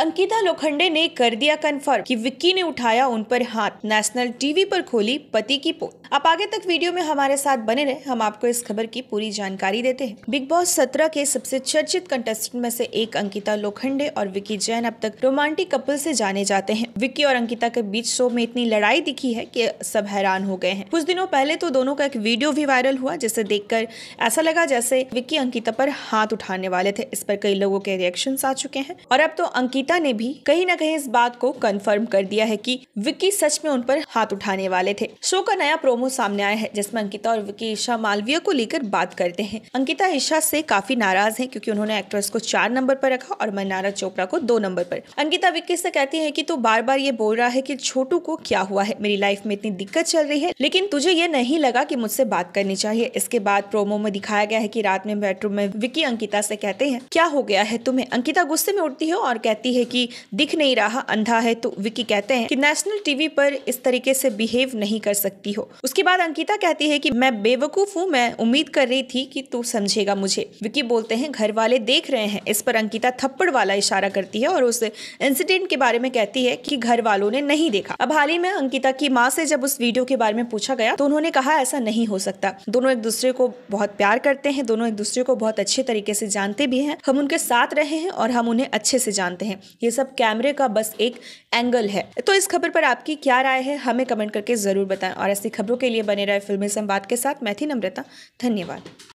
अंकिता लोखंडे ने कर दिया कन्फर्म कि विक्की ने उठाया उन पर हाथ नेशनल टीवी पर खोली पति की पोल आप आगे तक वीडियो में हमारे साथ बने रहे हम आपको इस खबर की पूरी जानकारी देते हैं बिग बॉस सत्रह के सबसे चर्चित कंटेस्टेंट में से एक अंकिता लोखंडे और विक्की जैन अब तक रोमांटिक कपल से जाने जाते हैं विक्की और अंकिता के बीच शो में इतनी लड़ाई दिखी है की सब हैरान हो गए हैं कुछ दिनों पहले तो दोनों का एक वीडियो भी वायरल हुआ जिसे देखकर ऐसा लगा जैसे विक्की अंकिता पर हाथ उठाने वाले थे इस पर कई लोगों के रिएक्शन आ चुके हैं और अब तो अंकिता अनीता ने भी कहीं ना कहीं इस बात को कंफर्म कर दिया है कि विक्की सच में उन पर हाथ उठाने वाले थे शो का नया प्रोमो सामने आया है जिसमें अंकिता और विक्की ईशा मालवीय को लेकर बात करते हैं अंकिता ईशा से काफी नाराज है क्योंकि उन्होंने एक्ट्रेस को चार नंबर पर रखा और मनारा चोपड़ा को दो नंबर पर अंकिता विक्की से कहती है की तू बार बार ये बोल रहा है की छोटू को क्या हुआ है मेरी लाइफ में इतनी दिक्कत चल रही है लेकिन तुझे ये नहीं लगा की मुझसे बात करनी चाहिए इसके बाद प्रोमो में दिखाया गया है की रात में बेडरूम में विक्की अंकिता से कहते हैं क्या हो गया है तुम्हें अंकिता गुस्से में उठती है और कहती है कि दिख नहीं रहा अंधा है तो विक्की कहते हैं कि नेशनल टीवी पर इस तरीके से बिहेव नहीं कर सकती हो उसके बाद अंकिता कहती है कि मैं बेवकूफ हूँ मैं उम्मीद कर रही थी कि तू समझेगा मुझे विक्की बोलते हैं घर वाले देख रहे हैं इस पर अंकिता थप्पड़ वाला इशारा करती है और उस इंसिडेंट के बारे में कहती है की घर वालों ने नहीं देखा अब हाल ही में अंकिता की माँ से जब उस वीडियो के बारे में पूछा गया तो उन्होंने कहा ऐसा नहीं हो सकता दोनों एक दूसरे को बहुत प्यार करते हैं दोनों एक दूसरे को बहुत अच्छे तरीके से जानते भी हैं हम उनके साथ रहे हैं और हम उन्हें अच्छे से जानते हैं ये सब कैमरे का बस एक एंगल है तो इस खबर पर आपकी क्या राय है हमें कमेंट करके ज़रूर बताएं और ऐसी खबरों के लिए बने रहे फिल्मी संवाद के साथ मैं थी नम्रता धन्यवाद